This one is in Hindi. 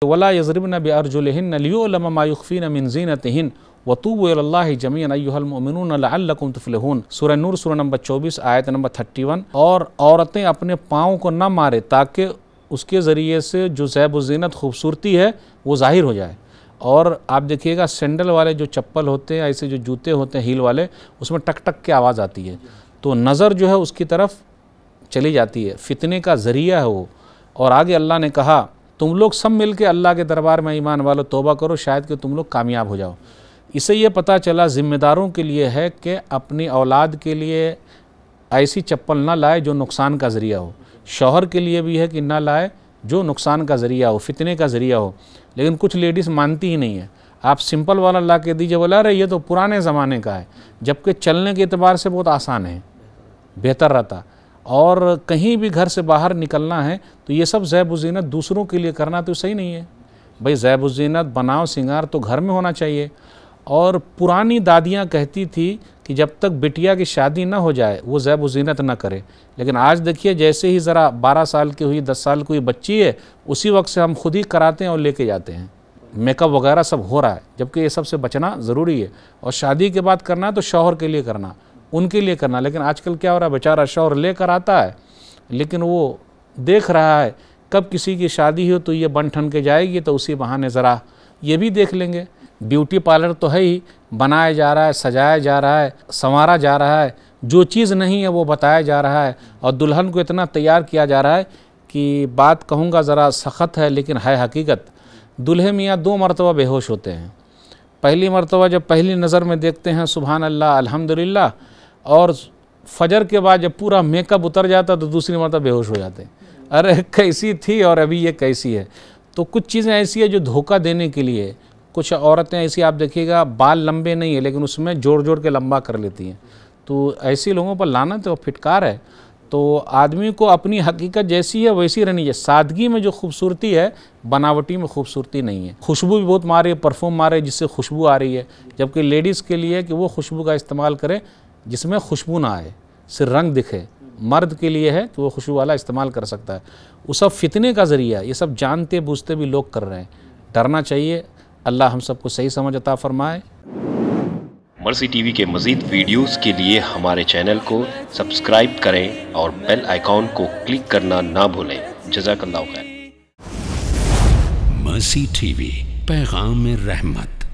तो वला यजरबन बरजुलमायुफ़ी मिन जीनतिन वतूबल्ला जमीन अयमिन नंबर चौबीस आयत नंबर थर्टी वन औरतें अपने पाँव को न मारे ताकि उसके ज़रिए से जो जैबुजीनत खूबसूरती है वो ज़ाहिर हो जाए और आप देखिएगा सैंडल वाले जो चप्पल होते हैं ऐसे जो जूते होते हैं हील वाले उसमें टक टक की आवाज़ आती है तो नज़र जो है उसकी तरफ चली जाती है फितने का ज़रिया है वो और आगे अल्लाह ने कहा तुम लोग सब मिल के अल्लाह के दरबार में ईमान वालो तोबा करो शायद कि तुम लोग कामयाब हो जाओ इसे ये पता चला ज़िम्मेदारों के लिए है कि अपनी औलाद के लिए ऐसी चप्पल ना लाए जो नुकसान का ज़रिया हो शौहर के लिए भी है कि ना लाए जो नुकसान का ज़रिया हो फितने का ज़रिया हो लेकिन कुछ लेडीज़ मानती ही नहीं है आप सिंपल वाला ला के दीजिए बोला अरे ये तो पुराने ज़माने का है जबकि चलने के अतबार से बहुत आसान है बेहतर रहता और कहीं भी घर से बाहर निकलना है तो ये सब जैब जीनत दूसरों के लिए करना तो सही नहीं है भाई जैब जीनत बनाव सिंगार तो घर में होना चाहिए और पुरानी दादियाँ कहती थी कि जब तक बिटिया की शादी ना हो जाए वो जैब जीनत ना करे लेकिन आज देखिए जैसे ही ज़रा बारह साल की हुई दस साल की हुई बच्ची है उसी वक्त से हम खुद ही कराते हैं और लेके जाते हैं मेकअप वगैरह सब हो रहा है जबकि ये सब से बचना ज़रूरी है और शादी के बाद करना है तो शौहर के लिए करना उनके लिए करना लेकिन आजकल क्या हो रहा है बेचारा शौर लेकर आता है लेकिन वो देख रहा है कब किसी की शादी हो तो ये बन ठन के जाएगी तो उसी बहाने ज़रा ये भी देख लेंगे ब्यूटी पार्लर तो है ही बनाया जा रहा है सजाया जा रहा है संवारा जा रहा है जो चीज़ नहीं है वो बताया जा रहा है और दुल्हन को इतना तैयार किया जा रहा है कि बात कहूँगा ज़रा सख्त है लेकिन है हकीकत दुल्हे मियाँ दो मरतबा बेहोश होते हैं पहली मरतबा जब पहली नज़र में देखते हैं सुबहान अल्लाह अल्हम्दुलिल्लाह और फजर के बाद जब पूरा मेकअप उतर जाता तो दूसरी मरतब बेहोश हो जाते अरे कैसी थी और अभी ये कैसी है तो कुछ चीज़ें ऐसी है जो धोखा देने के लिए कुछ औरतें ऐसी आप देखिएगा बाल लंबे नहीं है लेकिन उसमें जोड़ जोड़ के लंबा कर लेती हैं तो ऐसे लोगों पर लाना तो फिटकार है तो आदमी को अपनी हकीकत जैसी है वैसी रहनी चाहिए सादगी में जो खूबसूरती है बनावटी में खूबसूरती नहीं है खुशबू भी बहुत मारे परफ्यूम मारे जिससे खुशबू आ रही है जबकि लेडीज़ के लिए कि वो खुशबू का इस्तेमाल करें जिसमें खुशबू ना आए सिर्फ रंग दिखे मर्द के लिए है तो वो खुशबू वाला इस्तेमाल कर सकता है वो सब फितने का ज़रिया ये सब जानते बूझते भी लोग कर रहे हैं डरना चाहिए अल्लाह हम सबको सही समझ अता फरमाए मर्सी टीवी के मज़ीद वीडियोस के लिए हमारे चैनल को सब्सक्राइब करें और बेल आइकॉन को क्लिक करना ना भूलें जजाकल्ला खैर मर्सी टीवी पैगाम रहमत